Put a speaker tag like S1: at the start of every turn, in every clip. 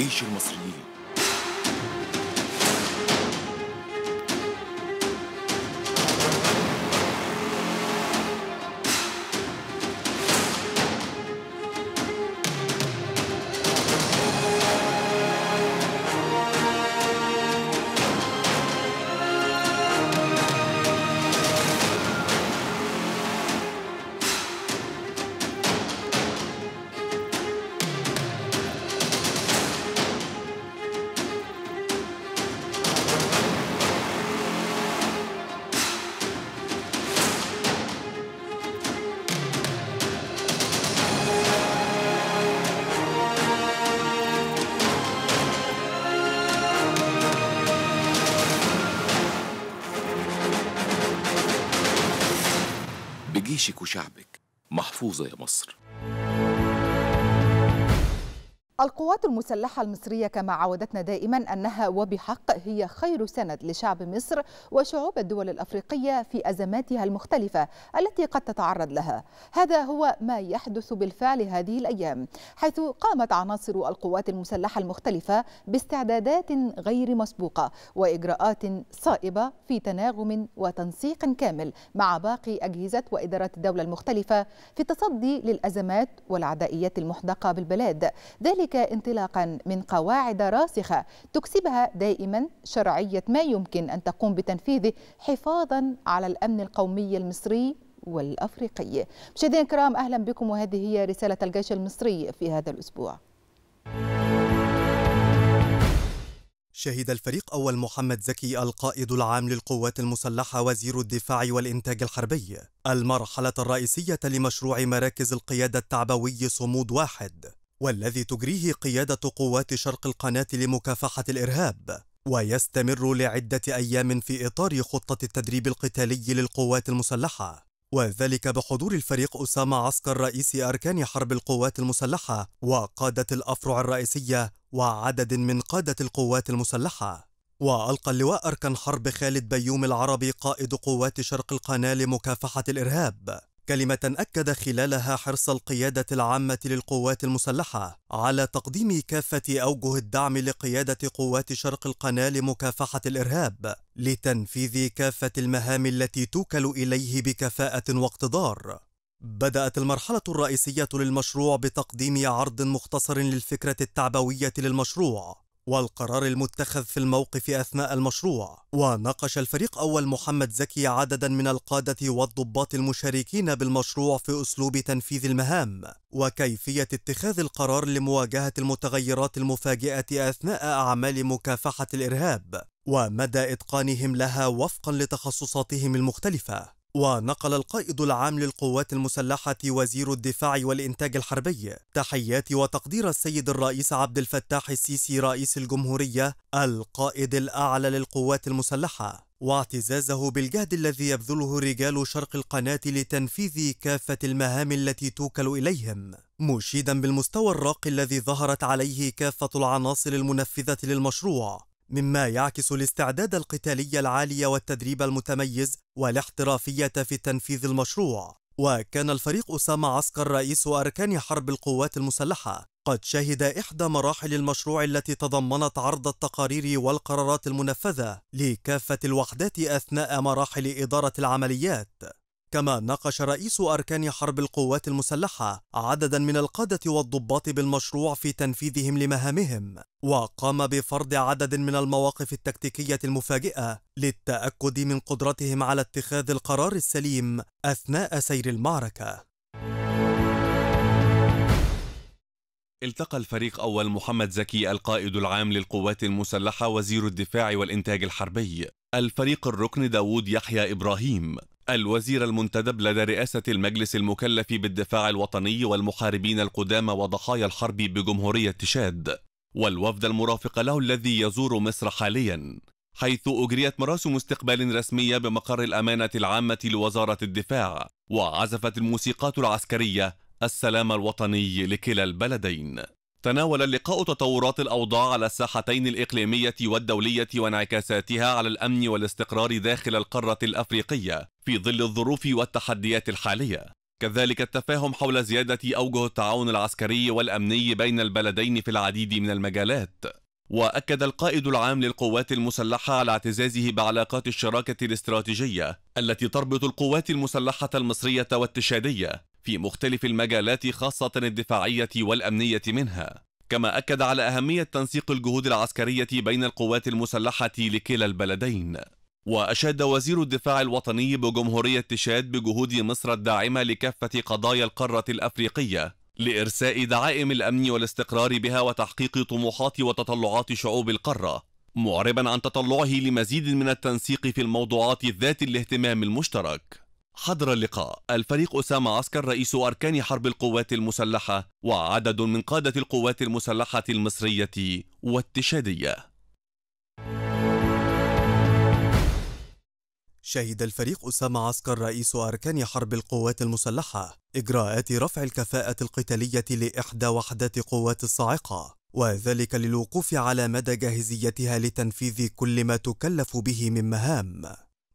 S1: الجيش المصري جيشك وشعبك محفوظة يا مصر
S2: القوات المسلحة المصرية كما عودتنا دائما أنها وبحق هي خير سند لشعب مصر وشعوب الدول الأفريقية في أزماتها المختلفة التي قد تتعرض لها هذا هو ما يحدث بالفعل هذه الأيام حيث قامت عناصر القوات المسلحة المختلفة باستعدادات غير مسبوقة وإجراءات صائبة في تناغم وتنسيق كامل مع باقي أجهزة وإدارات الدولة المختلفة في التصدي للأزمات والعدائيات المحدقة بالبلاد ذلك ذلك انطلاقا من قواعد راسخة تكسبها دائما شرعية ما يمكن أن تقوم بتنفيذه حفاظا على الأمن القومي المصري والأفريقي مشاهدينا الكرام أهلا بكم وهذه هي رسالة الجيش المصري في هذا الأسبوع
S3: شهد الفريق أول محمد زكي القائد العام للقوات المسلحة وزير الدفاع والإنتاج الحربي المرحلة الرئيسية لمشروع مراكز القيادة التعبوي صمود واحد والذي تجريه قيادة قوات شرق القناة لمكافحة الإرهاب ويستمر لعدة أيام في إطار خطة التدريب القتالي للقوات المسلحة وذلك بحضور الفريق أسامة عسكر رئيس أركان حرب القوات المسلحة وقادة الأفرع الرئيسية وعدد من قادة القوات المسلحة وألقى اللواء أركان حرب خالد بيوم العربي قائد قوات شرق القناة لمكافحة الإرهاب كلمة أكد خلالها حرص القيادة العامة للقوات المسلحة على تقديم كافة أوجه الدعم لقيادة قوات شرق القناة لمكافحة الإرهاب لتنفيذ كافة المهام التي توكل إليه بكفاءة واقتدار. بدأت المرحلة الرئيسية للمشروع بتقديم عرض مختصر للفكرة التعبوية للمشروع والقرار المتخذ في الموقف أثناء المشروع وناقش الفريق أول محمد زكي عددا من القادة والضباط المشاركين بالمشروع في أسلوب تنفيذ المهام وكيفية اتخاذ القرار لمواجهة المتغيرات المفاجئة أثناء أعمال مكافحة الإرهاب ومدى إتقانهم لها وفقا لتخصصاتهم المختلفة ونقل القائد العام للقوات المسلحة وزير الدفاع والإنتاج الحربي تحيات وتقدير السيد الرئيس عبد الفتاح السيسي رئيس الجمهورية القائد الأعلى للقوات المسلحة واعتزازه بالجهد الذي يبذله رجال شرق القناة لتنفيذ كافة المهام التي توكل إليهم مشيدا بالمستوى الراقي الذي ظهرت عليه كافة العناصر المنفذة للمشروع مما يعكس الاستعداد القتالي العالي والتدريب المتميز والاحترافية في تنفيذ المشروع وكان الفريق أسامة عسكر رئيس أركان حرب القوات المسلحة قد شهد إحدى مراحل المشروع التي تضمنت عرض التقارير والقرارات المنفذة لكافة الوحدات أثناء مراحل إدارة العمليات كما ناقش رئيس أركان حرب القوات المسلحة عددا من القادة والضباط بالمشروع في تنفيذهم لمهامهم وقام بفرض عدد من المواقف التكتيكية المفاجئة للتأكد من قدرتهم على اتخاذ القرار السليم أثناء سير المعركة
S1: التقى الفريق أول محمد زكي القائد العام للقوات المسلحة وزير الدفاع والإنتاج الحربي الفريق الركن داوود يحيى إبراهيم الوزير المنتدب لدى رئاسة المجلس المكلف بالدفاع الوطني والمحاربين القدامى وضحايا الحرب بجمهورية تشاد والوفد المرافق له الذي يزور مصر حاليا حيث أجريت مراسم استقبال رسمية بمقر الأمانة العامة لوزارة الدفاع وعزفت الموسيقات العسكرية السلام الوطني لكلا البلدين تناول اللقاء تطورات الأوضاع على الساحتين الإقليمية والدولية وانعكاساتها على الأمن والاستقرار داخل القارة الأفريقية في ظل الظروف والتحديات الحالية كذلك التفاهم حول زيادة أوجه التعاون العسكري والأمني بين البلدين في العديد من المجالات وأكد القائد العام للقوات المسلحة على اعتزازه بعلاقات الشراكة الاستراتيجية التي تربط القوات المسلحة المصرية والتشادية في مختلف المجالات خاصة الدفاعية والأمنية منها كما أكد على أهمية تنسيق الجهود العسكرية بين القوات المسلحة لكلا البلدين وأشاد وزير الدفاع الوطني بجمهورية تشاد بجهود مصر الداعمة لكافة قضايا القارة الأفريقية لإرساء دعائم الأمن والاستقرار بها وتحقيق طموحات وتطلعات شعوب القارة معربا عن تطلعه لمزيد من التنسيق في الموضوعات ذات الاهتمام المشترك حضر اللقاء الفريق أسامة عسكر رئيس أركان حرب القوات المسلحة وعدد من قادة القوات المسلحة المصرية والتشادية
S3: شهد الفريق أسامة عسكر رئيس أركان حرب القوات المسلحة إجراءات رفع الكفاءة القتالية لإحدى وحدات قوات الصاعقة وذلك للوقوف على مدى جاهزيتها لتنفيذ كل ما تكلف به من مهام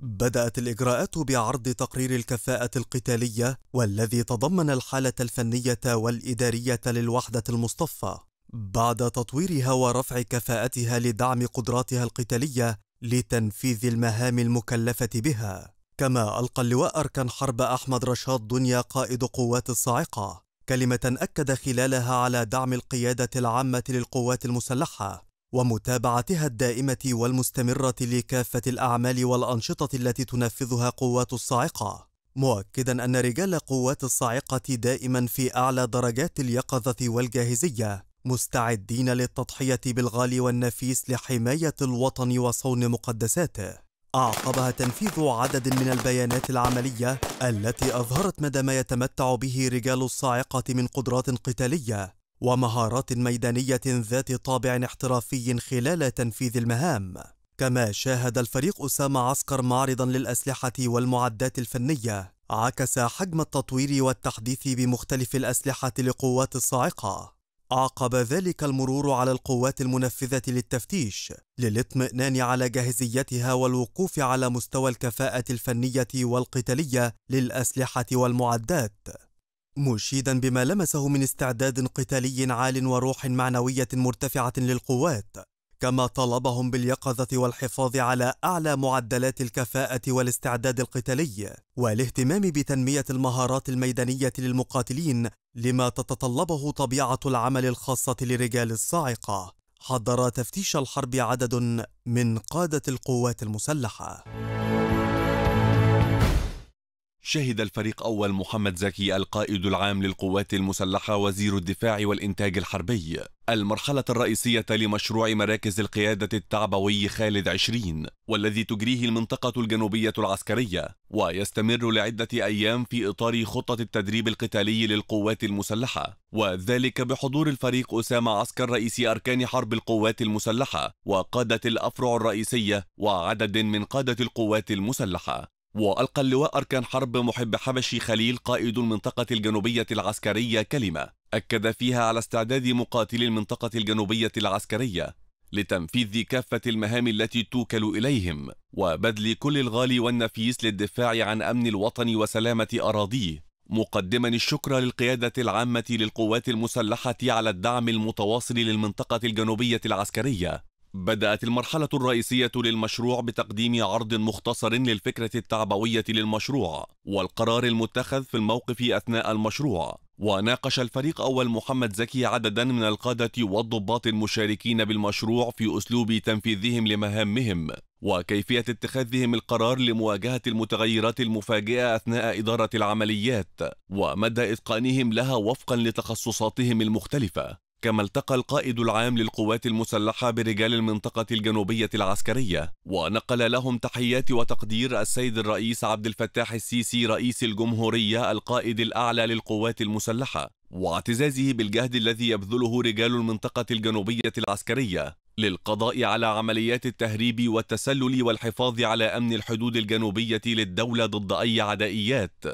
S3: بدأت الإجراءات بعرض تقرير الكفاءة القتالية والذي تضمن الحالة الفنية والإدارية للوحدة المصطفى بعد تطويرها ورفع كفاءتها لدعم قدراتها القتالية لتنفيذ المهام المكلفة بها كما ألقى اللواء أركان حرب أحمد رشاد دنيا قائد قوات الصاعقة كلمة أكد خلالها على دعم القيادة العامة للقوات المسلحة ومتابعتها الدائمه والمستمره لكافه الاعمال والانشطه التي تنفذها قوات الصاعقه مؤكدا ان رجال قوات الصاعقه دائما في اعلى درجات اليقظه والجاهزيه مستعدين للتضحيه بالغالي والنفيس لحمايه الوطن وصون مقدساته أعقبها تنفيذ عدد من البيانات العملية التي أظهرت مدى ما يتمتع به رجال الصاعقة من قدرات قتالية ومهارات ميدانية ذات طابع احترافي خلال تنفيذ المهام كما شاهد الفريق أسامة عسكر معرضا للأسلحة والمعدات الفنية عكس حجم التطوير والتحديث بمختلف الأسلحة لقوات الصاعقة عقب ذلك المرور على القوات المنفذة للتفتيش للاطمئنان على جاهزيتها والوقوف على مستوى الكفاءة الفنية والقتالية للأسلحة والمعدات مشيدا بما لمسه من استعداد قتالي عال وروح معنوية مرتفعة للقوات كما طلبهم باليقظة والحفاظ على أعلى معدلات الكفاءة والاستعداد القتالي والاهتمام بتنمية المهارات الميدانية للمقاتلين لما تتطلبه طبيعة العمل الخاصة لرجال الصاعقة حضر تفتيش الحرب عدد من قادة القوات المسلحة
S1: شهد الفريق أول محمد زكي القائد العام للقوات المسلحة وزير الدفاع والإنتاج الحربي المرحلة الرئيسية لمشروع مراكز القيادة التعبوي خالد عشرين والذي تجريه المنطقة الجنوبية العسكرية ويستمر لعدة أيام في إطار خطة التدريب القتالي للقوات المسلحة وذلك بحضور الفريق أسامة عسكر رئيس أركان حرب القوات المسلحة وقادة الأفرع الرئيسية وعدد من قادة القوات المسلحة وألقى اللواء أركان حرب محب حبشي خليل قائد المنطقة الجنوبية العسكرية كلمة أكد فيها على استعداد مقاتلي المنطقة الجنوبية العسكرية لتنفيذ كافة المهام التي توكل إليهم وبذل كل الغالي والنفيس للدفاع عن أمن الوطن وسلامة أراضيه مقدما الشكر للقيادة العامة للقوات المسلحة على الدعم المتواصل للمنطقة الجنوبية العسكرية بدأت المرحلة الرئيسية للمشروع بتقديم عرض مختصر للفكرة التعبوية للمشروع والقرار المتخذ في الموقف أثناء المشروع وناقش الفريق أول محمد زكي عددا من القادة والضباط المشاركين بالمشروع في أسلوب تنفيذهم لمهامهم وكيفية اتخاذهم القرار لمواجهة المتغيرات المفاجئة أثناء إدارة العمليات ومدى إتقانهم لها وفقا لتخصصاتهم المختلفة كما التقى القائد العام للقوات المسلحة برجال المنطقة الجنوبية العسكرية ونقل لهم تحيات وتقدير السيد الرئيس عبد الفتاح السيسي رئيس الجمهورية القائد الأعلى للقوات المسلحة واعتزازه بالجهد الذي يبذله رجال المنطقة الجنوبية العسكرية للقضاء على عمليات التهريب والتسلل والحفاظ على أمن الحدود الجنوبية للدولة ضد أي عدائيات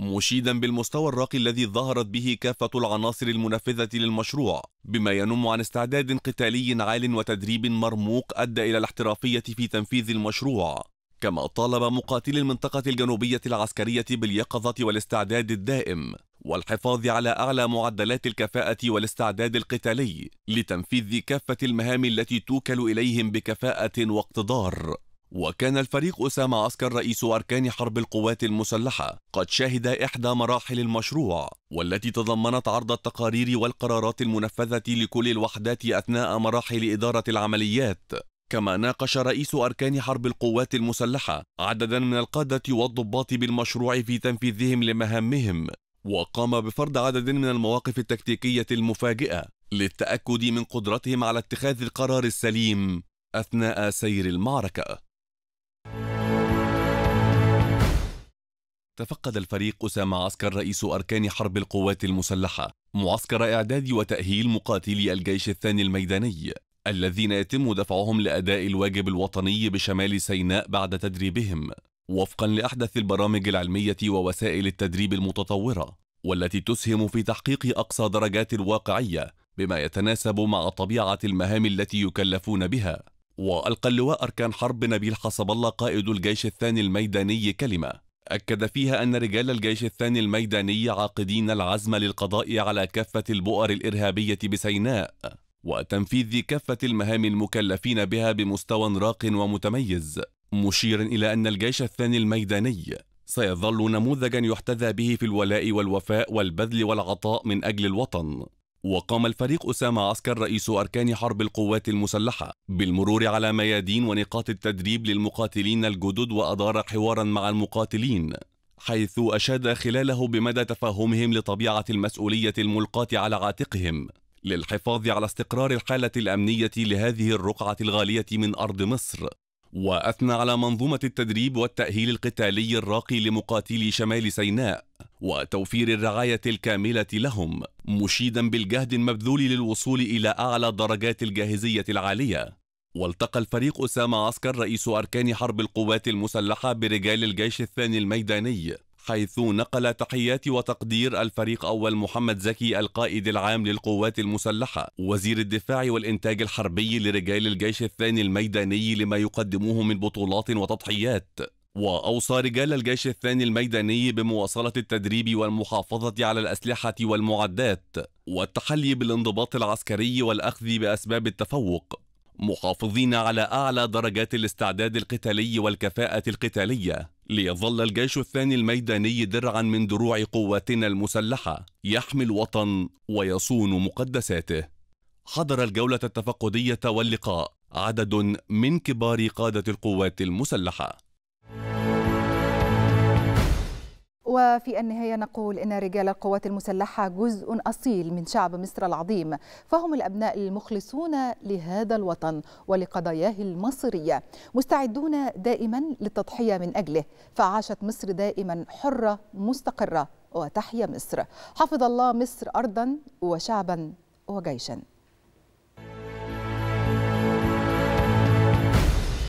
S1: مشيدا بالمستوى الراقي الذي ظهرت به كافة العناصر المنفذة للمشروع بما ينم عن استعداد قتالي عال وتدريب مرموق أدى إلى الاحترافية في تنفيذ المشروع كما طالب مقاتلي المنطقة الجنوبية العسكرية باليقظة والاستعداد الدائم والحفاظ على أعلى معدلات الكفاءة والاستعداد القتالي لتنفيذ كافة المهام التي توكل إليهم بكفاءة واقتدار وكان الفريق أسامة عسكر رئيس أركان حرب القوات المسلحة قد شهد إحدى مراحل المشروع والتي تضمنت عرض التقارير والقرارات المنفذة لكل الوحدات أثناء مراحل إدارة العمليات كما ناقش رئيس أركان حرب القوات المسلحة عددا من القادة والضباط بالمشروع في تنفيذهم لمهامهم وقام بفرض عدد من المواقف التكتيكية المفاجئة للتأكد من قدرتهم على اتخاذ القرار السليم أثناء سير المعركة تفقد الفريق أسامة عسكر رئيس أركان حرب القوات المسلحة معسكر إعداد وتأهيل مقاتلي الجيش الثاني الميداني الذين يتم دفعهم لأداء الواجب الوطني بشمال سيناء بعد تدريبهم وفقا لأحدث البرامج العلمية ووسائل التدريب المتطورة والتي تسهم في تحقيق أقصى درجات الواقعية بما يتناسب مع طبيعة المهام التي يكلفون بها وألقى اللواء أركان حرب نبيل حسب الله قائد الجيش الثاني الميداني كلمة أكد فيها أن رجال الجيش الثاني الميداني عاقدين العزم للقضاء على كافة البؤر الإرهابية بسيناء وتنفيذ كافة المهام المكلفين بها بمستوى راق ومتميز مشيرا إلى أن الجيش الثاني الميداني سيظل نموذجا يحتذى به في الولاء والوفاء والبذل والعطاء من أجل الوطن وقام الفريق أسامة عسكر رئيس أركان حرب القوات المسلحة بالمرور على ميادين ونقاط التدريب للمقاتلين الجدد وأدار حوارا مع المقاتلين حيث أشاد خلاله بمدى تفهمهم لطبيعة المسؤولية الملقاة على عاتقهم للحفاظ على استقرار الحالة الأمنية لهذه الرقعة الغالية من أرض مصر وأثنى على منظومة التدريب والتأهيل القتالي الراقي لمقاتلي شمال سيناء وتوفير الرعاية الكاملة لهم مشيدا بالجهد المبذول للوصول إلى أعلى درجات الجاهزية العالية والتقى الفريق أسامة عسكر رئيس أركان حرب القوات المسلحة برجال الجيش الثاني الميداني حيث نقل تحيات وتقدير الفريق أول محمد زكي القائد العام للقوات المسلحة وزير الدفاع والإنتاج الحربي لرجال الجيش الثاني الميداني لما يقدموه من بطولات وتضحيات وأوصى رجال الجيش الثاني الميداني بمواصلة التدريب والمحافظة على الأسلحة والمعدات والتحلي بالانضباط العسكري والأخذ بأسباب التفوق محافظين على أعلى درجات الاستعداد القتالي والكفاءة القتالية ليظل الجيش الثاني الميداني درعا من دروع قواتنا المسلحة يحمي الوطن ويصون مقدساته حضر الجولة التفقدية واللقاء عدد من كبار قادة القوات المسلحة
S2: وفي النهاية نقول إن رجال القوات المسلحة جزء أصيل من شعب مصر العظيم فهم الأبناء المخلصون لهذا الوطن ولقضاياه المصرية مستعدون دائما للتضحية من أجله فعاشت مصر دائما حرة مستقرة وتحيا مصر حفظ الله مصر أرضا وشعبا وجيشا